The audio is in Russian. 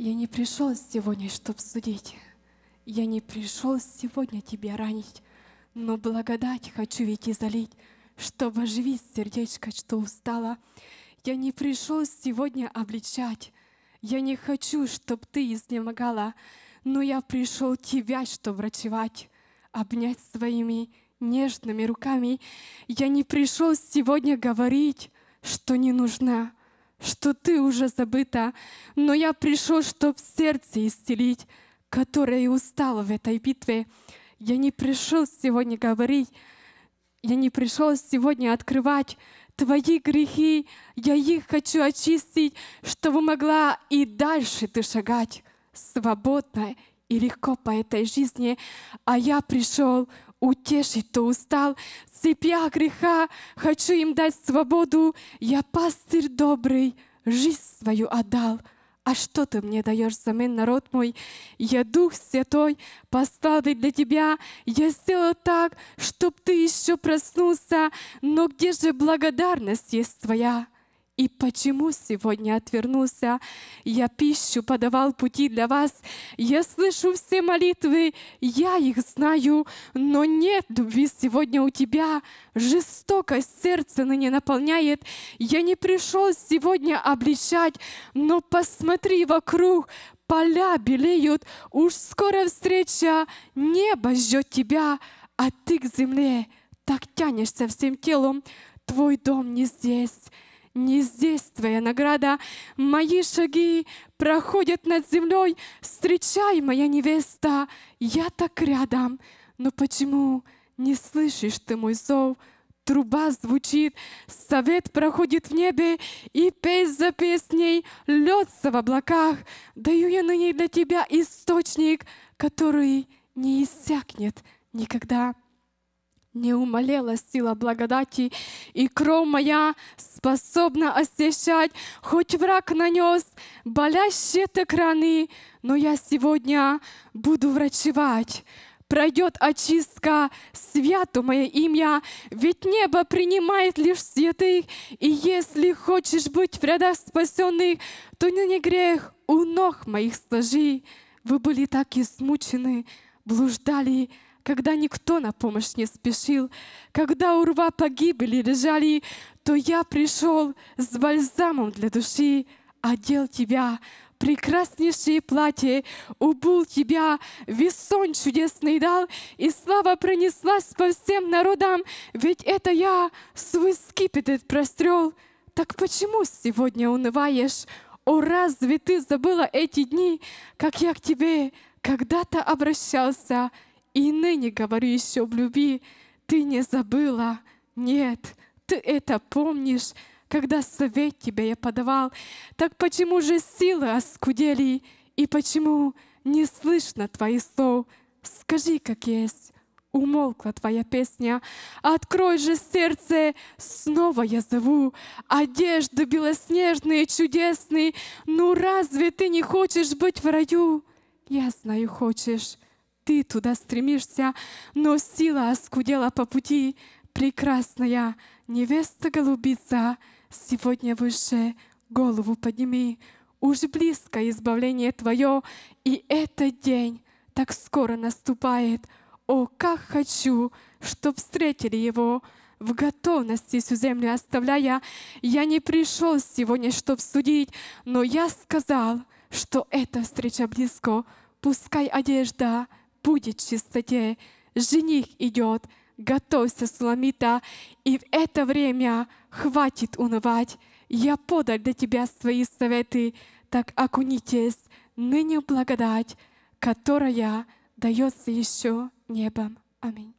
Я не пришел сегодня, чтобы судить. Я не пришел сегодня тебя ранить, но благодать хочу ведь залить, чтобы оживить сердечко, что устало. Я не пришел сегодня обличать. Я не хочу, чтобы ты изнемогала, но я пришел тебя, чтобы врачевать, обнять своими нежными руками. Я не пришел сегодня говорить, что не нужна что ты уже забыта, но я пришел, чтобы сердце исцелить, которое устало в этой битве. Я не пришел сегодня говорить, я не пришел сегодня открывать твои грехи, я их хочу очистить, чтобы могла и дальше ты шагать свободно и легко по этой жизни, а я пришел утешить, кто устал, цепя греха, хочу им дать свободу. Я пастырь добрый, жизнь свою отдал. А что ты мне даешь взамен, народ мой? Я Дух Святой послал для тебя. Я сделал так, чтоб ты еще проснулся. Но где же благодарность есть твоя? И почему сегодня отвернулся? Я пищу подавал пути для вас. Я слышу все молитвы, я их знаю, но нет любви сегодня у тебя. Жестокость сердце ныне наполняет. Я не пришел сегодня обличать, но посмотри вокруг, поля белеют, уж скоро встреча, небо ждет тебя, а ты к земле так тянешься всем телом, твой дом не здесь не здесь твоя награда. Мои шаги проходят над землей. Встречай, моя невеста, я так рядом. Но почему не слышишь ты мой зов? Труба звучит, совет проходит в небе, и песнь за песней льется в облаках. Даю я ныне для тебя источник, который не иссякнет никогда не умолела сила благодати, и кровь моя способна освещать, хоть враг нанес болящие так раны, но я сегодня буду врачевать. Пройдет очистка, свято мое имя, ведь небо принимает лишь святых, и если хочешь быть в рядах спасенных, то не грех у ног моих сложи. Вы были так измучены, блуждали, когда никто на помощь не спешил, когда урва погибели лежали, то я пришел с бальзамом для души, одел тебя прекраснейшее платье, убул тебя, весон чудесный дал, и слава пронеслась по всем народам, ведь это я свой скипетр прострел. Так почему сегодня унываешь? О, разве ты забыла эти дни, как я к тебе когда-то обращался — и ныне говорю еще в любви, ты не забыла, нет, ты это помнишь, когда совет тебе я подавал. Так почему же силы оскудели, и почему не слышно твоих слов? Скажи, как есть, умолкла твоя песня. Открой же сердце, снова я зову. Одежды белоснежные, чудесные, ну разве ты не хочешь быть в раю? Я знаю, хочешь, ты туда стремишься, но сила оскудела по пути. Прекрасная невеста-голубица, сегодня выше голову подними. Уж близко избавление Твое, и этот день так скоро наступает. О, как хочу, чтоб встретили его в готовности всю землю оставляя. Я не пришел сегодня, чтоб судить, но я сказал, что эта встреча близко. Пускай одежда будет в чистоте. Жених идет, готовься, Суламита, и в это время хватит унывать. Я подал для тебя свои советы, так окунитесь ныне благодать, которая дается еще небом. Аминь.